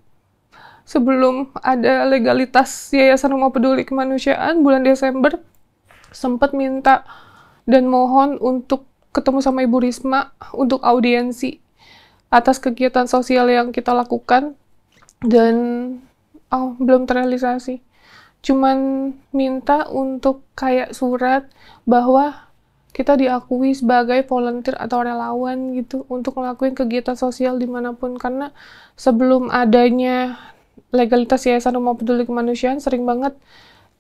sebelum ada legalitas Yayasan Rumah Peduli Kemanusiaan bulan Desember sempat minta dan mohon untuk ketemu sama Ibu Risma untuk audiensi atas kegiatan sosial yang kita lakukan dan oh, belum terrealisasi. Cuman minta untuk kayak surat bahwa kita diakui sebagai volunteer atau relawan gitu untuk ngelakuin kegiatan sosial dimanapun karena sebelum adanya legalitas Yayasan Rumah Peduli Kemanusiaan sering banget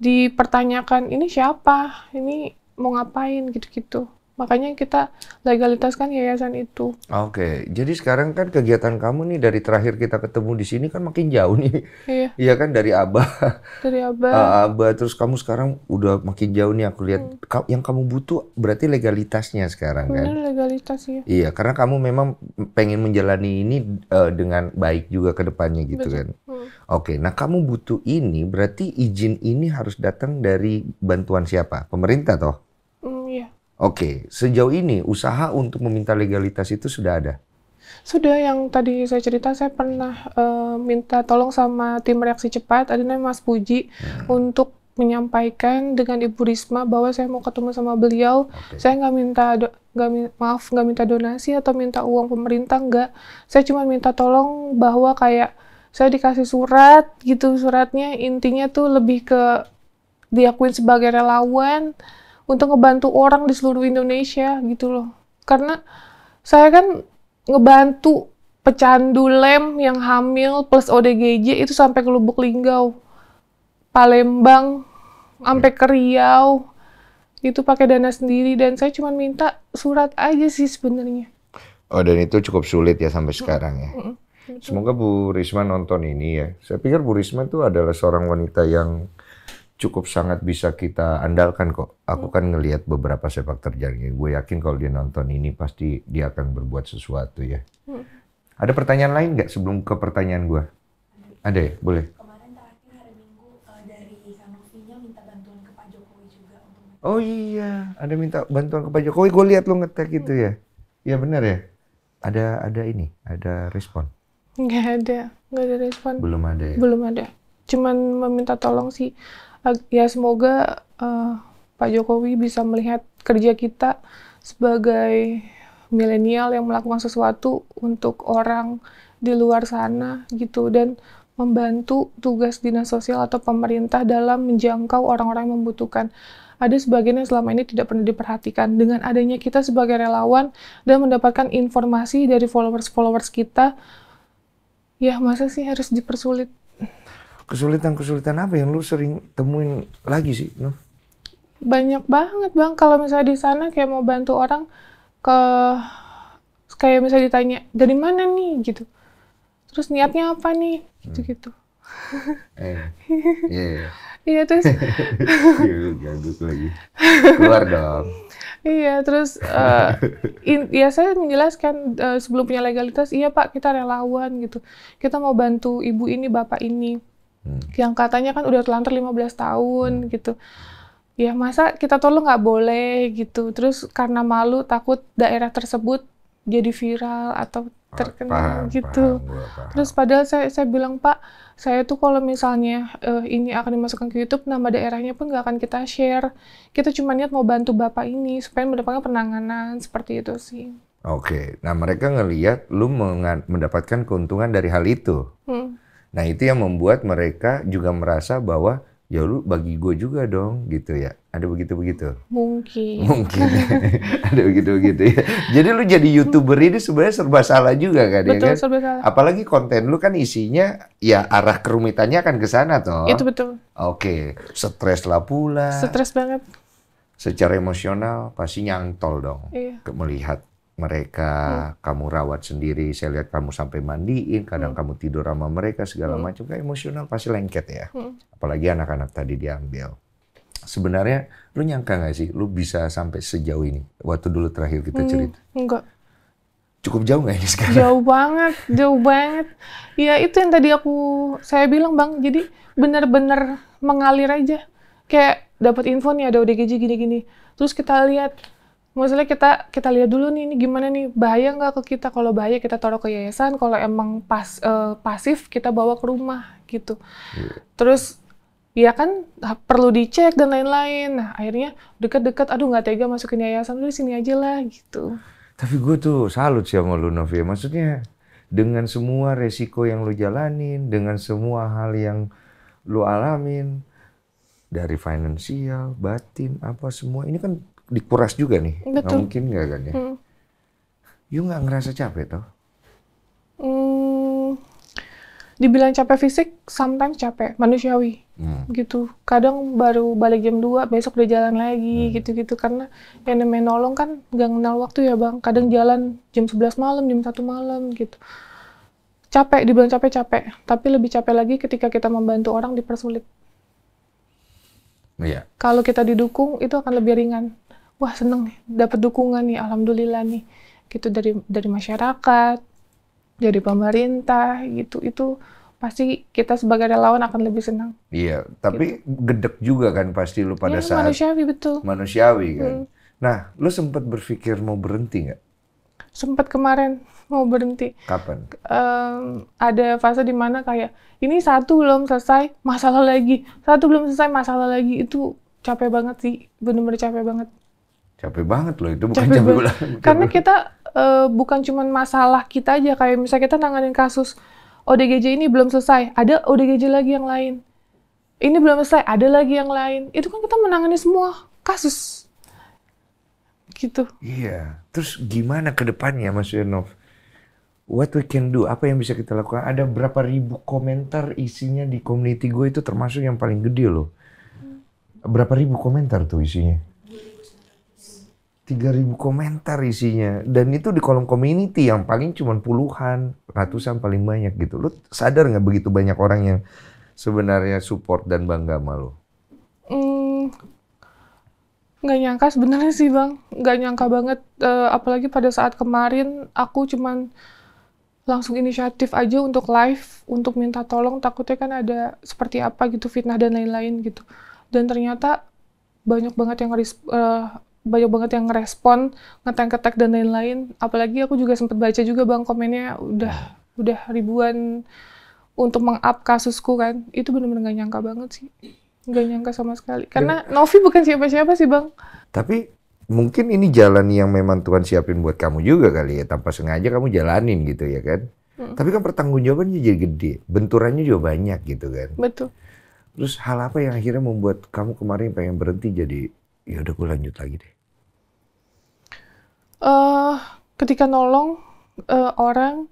dipertanyakan ini siapa ini mau ngapain gitu-gitu Makanya kita legalitaskan yayasan itu. Oke, jadi sekarang kan kegiatan kamu nih dari terakhir kita ketemu di sini kan makin jauh nih. Iya. Iya kan dari Abah. Dari Abah. Uh, Abah terus kamu sekarang udah makin jauh nih aku lihat hmm. yang kamu butuh berarti legalitasnya sekarang kan? Bener, kan. legalitas ya. Iya, karena kamu memang pengen menjalani ini uh, dengan baik juga ke depannya gitu Betul. kan. Hmm. Oke, nah kamu butuh ini berarti izin ini harus datang dari bantuan siapa? Pemerintah toh? Oke, sejauh ini usaha untuk meminta legalitas itu sudah ada. Sudah yang tadi saya cerita saya pernah uh, minta tolong sama tim reaksi cepat ada namanya Mas Puji hmm. untuk menyampaikan dengan Ibu Risma bahwa saya mau ketemu sama beliau. Okay. Saya nggak minta nggak maaf nggak minta donasi atau minta uang pemerintah nggak. Saya cuma minta tolong bahwa kayak saya dikasih surat gitu suratnya intinya tuh lebih ke diakuin sebagai relawan untuk ngebantu orang di seluruh Indonesia gitu loh. Karena saya kan ngebantu pecandu lem yang hamil plus ODGJ itu sampai ke Lubuk Linggau, Palembang, sampai ke Riau itu pakai dana sendiri dan saya cuma minta surat aja sih sebenarnya. Oh dan itu cukup sulit ya sampai sekarang ya. Semoga Bu Risma nonton ini ya. Saya pikir Bu Risma itu adalah seorang wanita yang cukup sangat bisa kita andalkan kok. Aku ya. kan ngelihat beberapa sepak terjangnya. Gue yakin kalau dia nonton ini pasti dia akan berbuat sesuatu ya. Hmm. Ada pertanyaan lain nggak sebelum ke pertanyaan gue? Ada ya, boleh. Kemarin terakhir hari Minggu eh, dari sanofi minta bantuan ke Pak Jokowi juga Oh iya, ada minta bantuan ke Pak Jokowi. Gue lihat lo ngetek gitu ya. Iya benar ya. Ada ada ini, ada respon. Nggak ada, nggak ada respon. Belum ada. Ya? Belum ada. Cuman meminta tolong sih ya semoga uh, Pak Jokowi bisa melihat kerja kita sebagai milenial yang melakukan sesuatu untuk orang di luar sana gitu dan membantu tugas dinas sosial atau pemerintah dalam menjangkau orang-orang yang membutuhkan. Ada sebagian yang selama ini tidak pernah diperhatikan. Dengan adanya kita sebagai relawan dan mendapatkan informasi dari followers-followers kita, ya masa sih harus dipersulit? kesulitan-kesulitan apa yang lu sering temuin lagi sih? No? Banyak banget bang. Kalau misalnya di sana kayak mau bantu orang ke kayak misalnya ditanya dari mana nih gitu. Terus niatnya apa nih? Gitu-gitu. Hmm. Eh, iya, terus. Iya. iya terus. Iya, lagi. Keluar dong. Iya, terus uh, saya menjelaskan uh, sebelum punya legalitas, iya Pak kita relawan gitu, kita mau bantu ibu ini, bapak ini hmm. yang katanya kan udah telantar 15 tahun hmm. gitu ya masa kita tolong nggak boleh gitu terus karena malu takut daerah tersebut jadi viral atau ah, terkenal paham, gitu paham, paham. terus padahal saya saya bilang pak saya tuh kalau misalnya uh, ini akan dimasukkan ke YouTube nama daerahnya pun nggak akan kita share kita cuma niat mau bantu bapak ini supaya mendapatkan penanganan seperti itu sih oke nah mereka ngelihat lu mendapatkan keuntungan dari hal itu hmm Nah itu yang membuat mereka juga merasa bahwa ya lu bagi gue juga dong gitu ya. Ada begitu-begitu? Mungkin. Mungkin. Ada begitu-begitu ya. Jadi lu jadi youtuber ini sebenarnya serba salah juga kan ya betul, ya kan? serba salah. Apalagi konten lu kan isinya ya arah kerumitannya akan ke sana toh. Itu betul. Oke. Stres lah pula. Stres banget. Secara emosional pasti nyantol dong iya. melihat mereka, hmm. kamu rawat sendiri, saya lihat kamu sampai mandiin, kadang hmm. kamu tidur sama mereka segala hmm. macam, kayak emosional pasti lengket ya. Hmm. Apalagi anak-anak tadi diambil. Sebenarnya lu nyangka gak sih lu bisa sampai sejauh ini? Waktu dulu terakhir kita hmm, cerita. enggak. Cukup jauh gak ini sekarang? Jauh banget, jauh banget. Ya itu yang tadi aku saya bilang bang, jadi benar-benar mengalir aja. Kayak dapat info nih ada ODGJ gini-gini. Terus kita lihat maksudnya kita kita lihat dulu nih ini gimana nih bahaya nggak ke kita kalau bahaya kita taruh ke yayasan kalau emang pas uh, pasif kita bawa ke rumah gitu iya. terus ya kan perlu dicek dan lain-lain nah akhirnya dekat-dekat aduh nggak tega masukin yayasan di sini aja lah gitu tapi gue tuh salut sih sama lu Novia ya. maksudnya dengan semua resiko yang lu jalanin dengan semua hal yang lu alamin dari finansial batin apa semua ini kan dikuras juga nih. Betul. Nggak mungkin nggak kan ya? Hmm. You nggak ngerasa capek toh? Hmm, dibilang capek fisik, sometimes capek, manusiawi. Hmm. Gitu. Kadang baru balik jam 2, besok udah jalan lagi, hmm. gitu-gitu. Hmm. Karena yang namanya nolong kan gak kenal waktu ya bang. Kadang jalan jam 11 malam, jam 1 malam gitu. Capek, dibilang capek-capek. Tapi lebih capek lagi ketika kita membantu orang dipersulit. Iya. Kalau kita didukung, itu akan lebih ringan wah seneng nih dapat dukungan nih alhamdulillah nih gitu dari dari masyarakat dari pemerintah gitu itu pasti kita sebagai relawan akan lebih senang. Iya, tapi gitu. gedek juga kan pasti lu pada ya, saat manusiawi betul. Manusiawi kan. Hmm. Nah, lu sempat berpikir mau berhenti nggak? Sempat kemarin mau berhenti. Kapan? Um, ada fase dimana kayak ini satu belum selesai masalah lagi, satu belum selesai masalah lagi itu capek banget sih, benar-benar capek banget capek banget loh itu bukan capek, capek Karena kita uh, bukan cuma masalah kita aja kayak misalnya kita nanganin kasus ODGJ ini belum selesai, ada ODGJ lagi yang lain. Ini belum selesai, ada lagi yang lain. Itu kan kita menangani semua kasus. Gitu. Iya. Terus gimana ke depannya Mas Yenov What we can do? Apa yang bisa kita lakukan? Ada berapa ribu komentar isinya di community gue itu termasuk yang paling gede loh. Berapa ribu komentar tuh isinya? 3000 komentar isinya dan itu di kolom community yang paling cuma puluhan ratusan paling banyak gitu lu sadar nggak begitu banyak orang yang sebenarnya support dan bangga sama lu hmm, nggak nyangka sebenarnya sih bang nggak nyangka banget uh, apalagi pada saat kemarin aku cuman langsung inisiatif aja untuk live untuk minta tolong takutnya kan ada seperti apa gitu fitnah dan lain-lain gitu dan ternyata banyak banget yang uh, banyak banget yang ngerespon, ngetek ketek dan lain-lain. Apalagi aku juga sempat baca juga bang komennya udah nah. udah ribuan untuk meng kasusku kan. Itu benar-benar gak nyangka banget sih. Gak nyangka sama sekali. Karena iya. Novi bukan siapa-siapa sih bang. Tapi mungkin ini jalan yang memang Tuhan siapin buat kamu juga kali ya. Tanpa sengaja kamu jalanin gitu ya kan. Hmm. Tapi kan pertanggungjawabannya jadi gede. Benturannya juga banyak gitu kan. Betul. Terus hal apa yang akhirnya membuat kamu kemarin pengen berhenti jadi ya udah gue lanjut lagi deh uh, ketika nolong uh, orang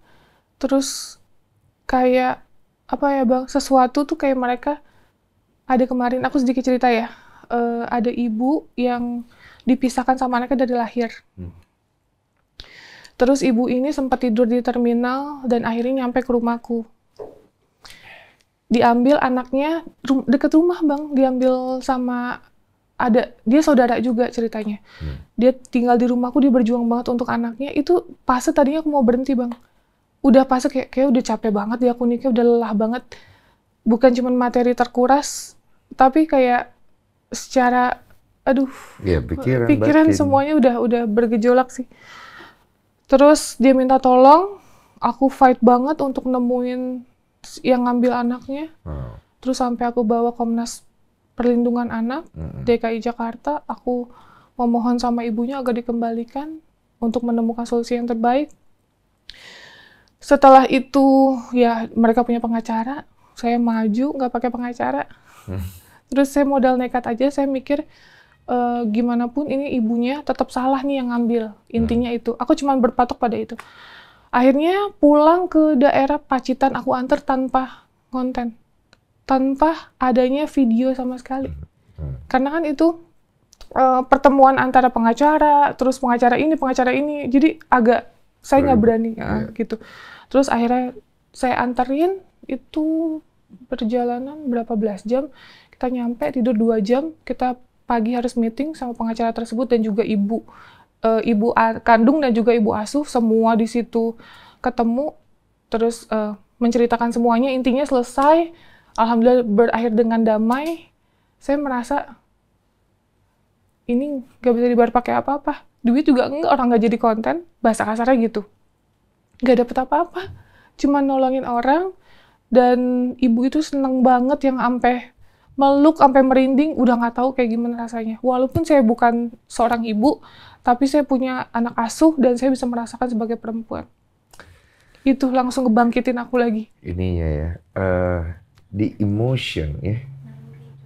terus kayak apa ya bang sesuatu tuh kayak mereka ada kemarin aku sedikit cerita ya uh, ada ibu yang dipisahkan sama anaknya dari lahir hmm. terus ibu ini sempat tidur di terminal dan akhirnya nyampe ke rumahku diambil anaknya deket rumah bang diambil sama ada dia saudara juga ceritanya. Hmm. Dia tinggal di rumahku, dia berjuang banget untuk anaknya. Itu fase tadinya aku mau berhenti, Bang. Udah pas kayak kayak udah capek banget ya aku nikah, udah lelah banget. Bukan cuma materi terkuras, tapi kayak secara aduh, ya, pikiran, pikiran semuanya udah udah bergejolak sih. Terus dia minta tolong, aku fight banget untuk nemuin yang ngambil anaknya. Hmm. Terus sampai aku bawa Komnas perlindungan anak mm-hmm. DKI Jakarta aku memohon sama ibunya agar dikembalikan untuk menemukan solusi yang terbaik setelah itu ya mereka punya pengacara saya maju nggak pakai pengacara hmm. terus saya modal nekat aja saya mikir e, gimana pun ini ibunya tetap salah nih yang ngambil intinya hmm. itu aku cuma berpatok pada itu akhirnya pulang ke daerah Pacitan aku antar tanpa konten tanpa adanya video sama sekali. Hmm, hmm. Karena kan itu uh, pertemuan antara pengacara, terus pengacara ini, pengacara ini, jadi agak saya nggak hmm. berani ah, ya, yeah. gitu. Terus akhirnya saya anterin itu perjalanan berapa belas jam, kita nyampe tidur dua jam, kita pagi harus meeting sama pengacara tersebut dan juga ibu eh, ibu kandung dan juga ibu asuh semua di situ ketemu terus eh, menceritakan semuanya intinya selesai alhamdulillah berakhir dengan damai, saya merasa ini nggak bisa dibayar pakai apa-apa. Duit juga enggak, orang nggak jadi konten, bahasa kasarnya gitu. Nggak dapet apa-apa, cuma nolongin orang, dan ibu itu seneng banget yang ampe meluk, ampe merinding, udah nggak tahu kayak gimana rasanya. Walaupun saya bukan seorang ibu, tapi saya punya anak asuh dan saya bisa merasakan sebagai perempuan. Itu langsung kebangkitin aku lagi. Ininya ya, uh, di emotion ya.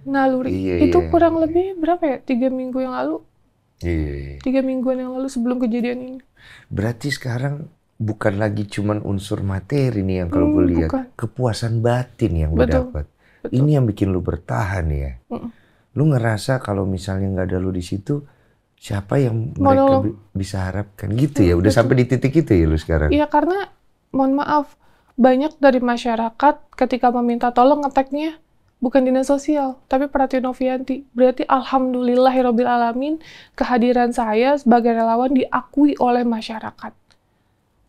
Naluri. Iya, itu iya. kurang lebih berapa ya? Tiga minggu yang lalu. Iya, iya, iya. Tiga mingguan yang lalu sebelum kejadian ini. Berarti sekarang bukan lagi cuman unsur materi nih yang kalau hmm, gue lihat kepuasan batin yang lo dapat. Ini yang bikin lu bertahan ya. Mm. Lu ngerasa kalau misalnya nggak ada lu di situ, siapa yang mereka bi bisa harapkan gitu ya? Mm, udah betul. sampai di titik itu ya lu sekarang. Iya karena mohon maaf banyak dari masyarakat ketika meminta tolong ngeteknya bukan dinas sosial, tapi Pratio Novianti. Berarti alhamdulillahirabbil ya alamin kehadiran saya sebagai relawan diakui oleh masyarakat.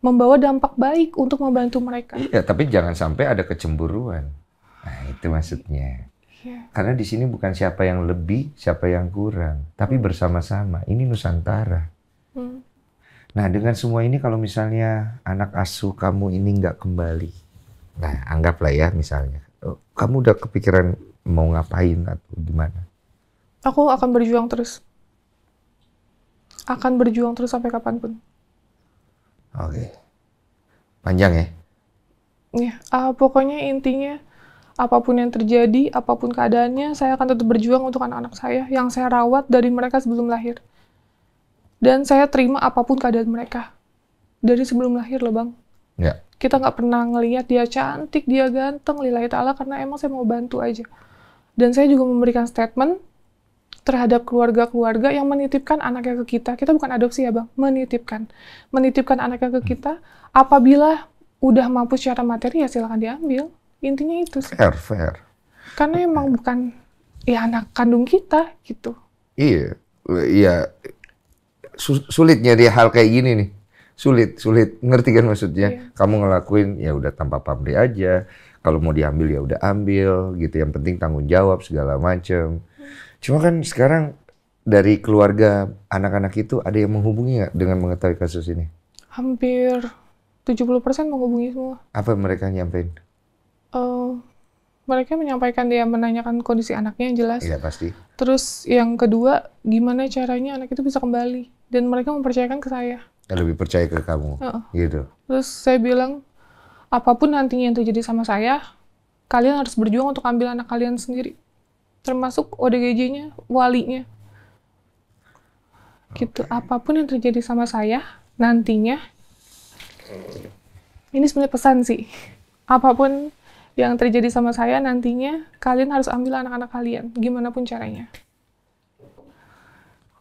Membawa dampak baik untuk membantu mereka. Iya, tapi jangan sampai ada kecemburuan. Nah, itu maksudnya. Iya. Karena di sini bukan siapa yang lebih, siapa yang kurang, tapi bersama-sama. Ini Nusantara. Hmm. Nah dengan semua ini kalau misalnya anak asuh kamu ini nggak kembali, nah anggaplah ya misalnya, oh, kamu udah kepikiran mau ngapain atau gimana? Aku akan berjuang terus. Akan berjuang terus sampai kapanpun. Oke. Panjang ya? Iya. Uh, pokoknya intinya apapun yang terjadi, apapun keadaannya, saya akan tetap berjuang untuk anak-anak saya yang saya rawat dari mereka sebelum lahir. Dan saya terima apapun keadaan mereka. Dari sebelum lahir loh, Bang. Ya. Kita nggak pernah ngelihat dia cantik, dia ganteng, lillahi ta'ala, karena emang saya mau bantu aja. Dan saya juga memberikan statement terhadap keluarga-keluarga yang menitipkan anaknya ke kita. Kita bukan adopsi ya bang, menitipkan. Menitipkan anaknya ke kita, apabila udah mampu secara materi ya silahkan diambil. Intinya itu sih. Fair, fair. Karena emang bukan ya anak kandung kita gitu. Iya, iya sulitnya dia hal kayak gini nih sulit sulit ngerti kan maksudnya yeah. kamu ngelakuin ya udah tanpa pamrih aja kalau mau diambil ya udah ambil gitu yang penting tanggung jawab segala macem hmm. cuma kan sekarang dari keluarga anak-anak itu ada yang menghubungi nggak dengan mengetahui kasus ini hampir 70% menghubungi semua apa mereka nyampein uh, mereka menyampaikan dia menanyakan kondisi anaknya yang jelas iya pasti terus yang kedua gimana caranya anak itu bisa kembali dan mereka mempercayakan ke saya. Lebih percaya ke kamu, uh gitu. Terus saya bilang, apapun nantinya yang terjadi sama saya, kalian harus berjuang untuk ambil anak kalian sendiri, termasuk ODGJ-nya, walinya. Gitu, apapun yang terjadi sama saya nantinya, ini sebenarnya pesan sih. Apapun yang terjadi sama saya nantinya, kalian harus ambil anak-anak kalian, gimana pun caranya.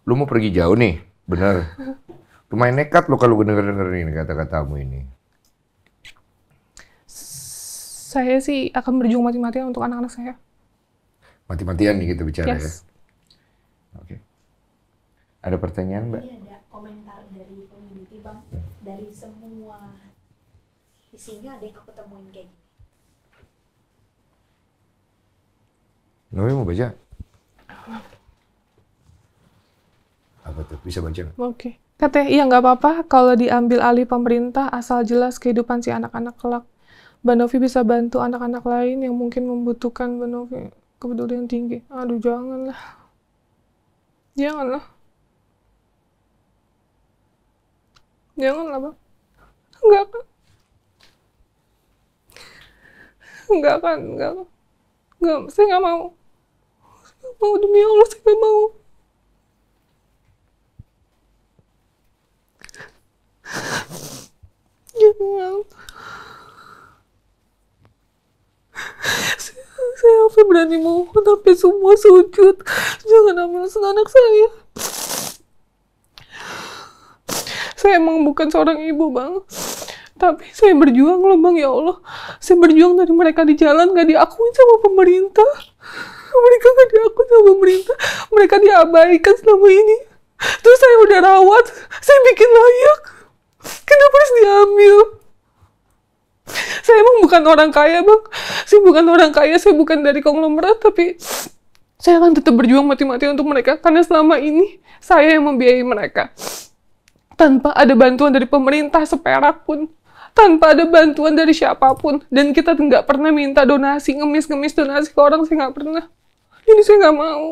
Lu mau pergi jauh nih? Benar. Lumayan nekat lo kalau denger-dengerin kata-katamu ini. Saya sih akan berjuang mati-matian untuk anak-anak saya. Mati-matian nih kita bicara yes. ya. Oke. Okay. Ada pertanyaan, Mbak? Ini ada komentar dari peneliti, Bang. Ya. Dari semua isinya ada yang aku temuin kayak gini. mau baca? Apa tuh? Bisa baca nggak? Oke. Okay. Teteh, iya nggak apa-apa kalau diambil alih pemerintah asal jelas kehidupan si anak-anak kelak. Mbak Novi bisa bantu anak-anak lain yang mungkin membutuhkan Mbak Novi kepedulian tinggi. Aduh, janganlah. Janganlah. Janganlah, Bang. Enggak, kan. Enggak, kan. Enggak, kan. Enggak, saya nggak mau. Saya nggak mau, demi Allah, saya nggak mau. Wow. saya sampai berani mohon tapi semua sujud jangan ambil anak saya saya emang bukan seorang ibu bang tapi saya berjuang loh bang ya Allah saya berjuang dari mereka di jalan gak diakui sama pemerintah mereka gak diakuin sama pemerintah mereka diabaikan selama ini terus saya udah rawat saya bikin layak Kenapa harus diambil? Saya emang bukan orang kaya, Bang. Saya bukan orang kaya, saya bukan dari konglomerat, tapi saya akan tetap berjuang mati-matian untuk mereka karena selama ini saya yang membiayai mereka. Tanpa ada bantuan dari pemerintah seperak pun, tanpa ada bantuan dari siapapun, dan kita nggak pernah minta donasi, ngemis-ngemis donasi ke orang, saya nggak pernah. Ini saya nggak mau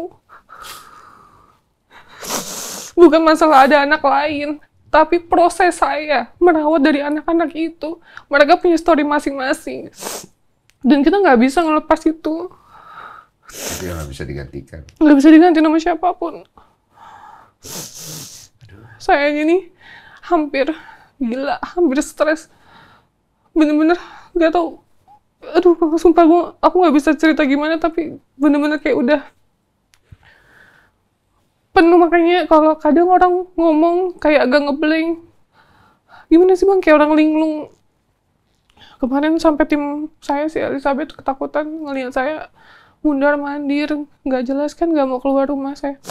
bukan masalah ada anak lain tapi proses saya merawat dari anak-anak itu mereka punya story masing-masing dan kita nggak bisa ngelepas itu tapi nggak bisa digantikan nggak bisa diganti sama siapapun Aduh. saya ini hampir gila hampir stres bener-bener nggak tahu aduh sumpah gue aku nggak bisa cerita gimana tapi bener-bener kayak udah penuh makanya kalau kadang orang ngomong kayak agak ngebleng gimana sih bang kayak orang linglung kemarin sampai tim saya si Elizabeth ketakutan ngelihat saya mundar mandir nggak jelas kan nggak mau keluar rumah saya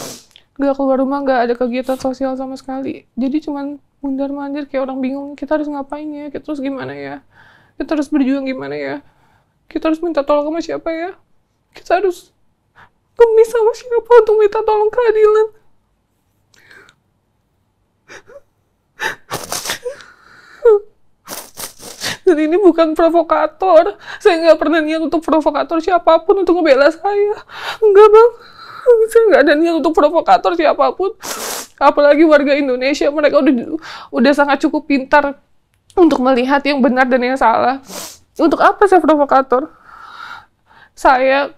nggak keluar rumah nggak ada kegiatan sosial sama sekali jadi cuman mundar mandir kayak orang bingung kita harus ngapain ya kita harus gimana ya kita harus berjuang gimana ya kita harus minta tolong sama siapa ya kita harus kemis sama siapa untuk minta tolong keadilan dan ini bukan provokator. Saya nggak pernah niat untuk provokator siapapun untuk ngebela saya. Enggak, Bang. Saya nggak ada niat untuk provokator siapapun. Apalagi warga Indonesia, mereka udah, udah sangat cukup pintar untuk melihat yang benar dan yang salah. Untuk apa saya provokator? Saya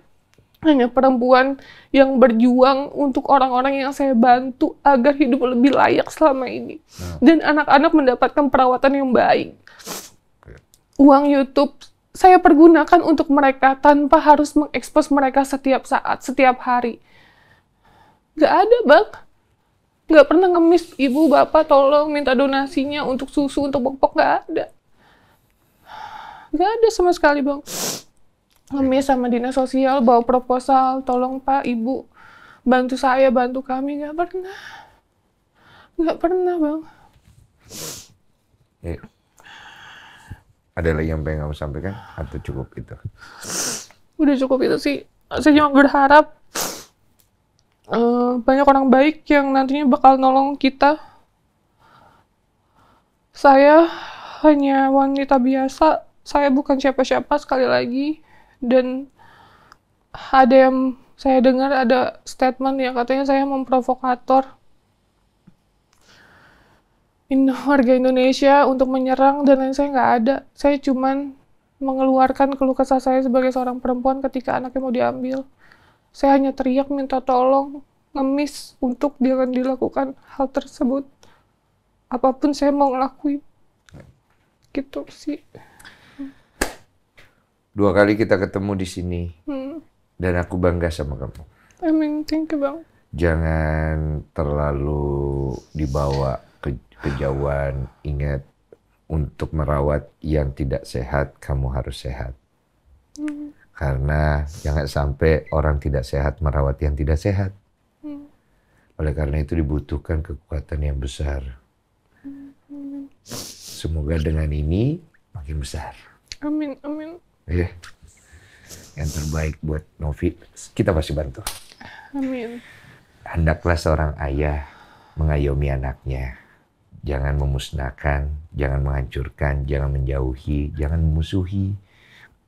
hanya perempuan yang berjuang untuk orang-orang yang saya bantu agar hidup lebih layak selama ini. Nah. Dan anak-anak mendapatkan perawatan yang baik. Uang YouTube saya pergunakan untuk mereka tanpa harus mengekspos mereka setiap saat, setiap hari. Gak ada, Bang. Gak pernah ngemis ibu, bapak, tolong minta donasinya untuk susu, untuk pokok, gak ada. Gak ada sama sekali, Bang ngemis iya. sama dinas sosial bawa proposal tolong pak ibu bantu saya bantu kami nggak pernah nggak pernah bang ya. ada lagi yang pengen kamu sampaikan atau cukup itu udah cukup itu sih saya cuma berharap uh, banyak orang baik yang nantinya bakal nolong kita saya hanya wanita biasa saya bukan siapa-siapa sekali lagi dan ada yang saya dengar ada statement yang katanya saya memprovokator warga Indonesia untuk menyerang dan lain saya nggak ada. Saya cuman mengeluarkan keluh kesah saya sebagai seorang perempuan ketika anaknya mau diambil. Saya hanya teriak minta tolong, ngemis untuk jangan dilakukan hal tersebut. Apapun saya mau ngelakuin. Gitu sih. Dua kali kita ketemu di sini. Hmm. Dan aku bangga sama kamu. Amin. Thank you, Bang. Jangan terlalu dibawa ke kejauhan. Ingat untuk merawat yang tidak sehat, kamu harus sehat. Hmm. Karena jangan sampai orang tidak sehat merawat yang tidak sehat. Hmm. Oleh karena itu dibutuhkan kekuatan yang besar. Hmm. hmm. Semoga dengan ini makin besar. Amin, amin ya. Yang terbaik buat Novi, kita pasti bantu. Amin. Hendaklah seorang ayah mengayomi anaknya. Jangan memusnahkan, jangan menghancurkan, jangan menjauhi, jangan memusuhi.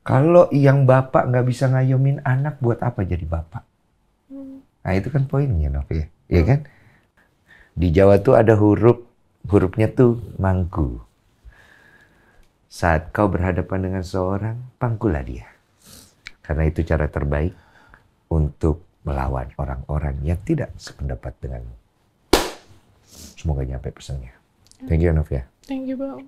Kalau yang bapak nggak bisa ngayomin anak, buat apa jadi bapak? Hmm. Nah itu kan poinnya Novi, ya kan? Di Jawa tuh ada huruf, hurufnya tuh mangku. Saat kau berhadapan dengan seorang, pangkulah dia. Karena itu cara terbaik untuk melawan orang-orang yang tidak sependapat denganmu. Semoga nyampe pesannya. Thank you, Novia. Thank you, Bang.